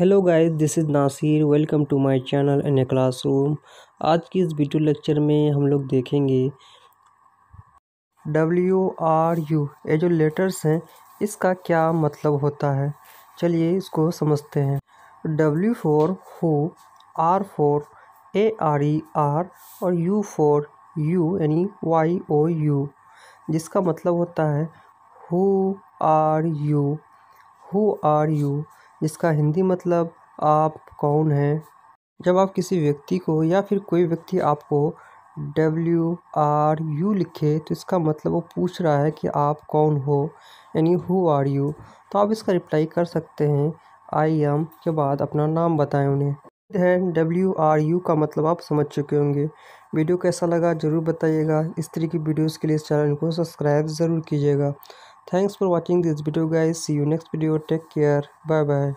Hello guys this is Nasir welcome to my channel in a classroom आज की इस video lecture में हम लोग देखेंगे डब्ल्यू आर यू ये जो लेटर्स हैं इसका क्या मतलब होता है चलिए इसको समझते हैं W for who R for A R E R और यू फोर यू यानी वाई ओ यू जिसका मतलब होता है who are you who are you जिसका हिंदी मतलब आप कौन हैं जब आप किसी व्यक्ति को या फिर कोई व्यक्ति आपको डब्ल्यू आर यू लिखे तो इसका मतलब वो पूछ रहा है कि आप कौन हो यानी हु आर यू तो आप इसका रिप्लाई कर सकते हैं आई एम के बाद अपना नाम बताएं उन्हें है डब्ल्यू आर यू का मतलब आप समझ चुके होंगे वीडियो कैसा लगा ज़रूर बताइएगा इस तरह की वीडियोस के लिए इस चैनल को सब्सक्राइब ज़रूर कीजिएगा Thanks for watching this video guys. See you next video. Take care. Bye bye.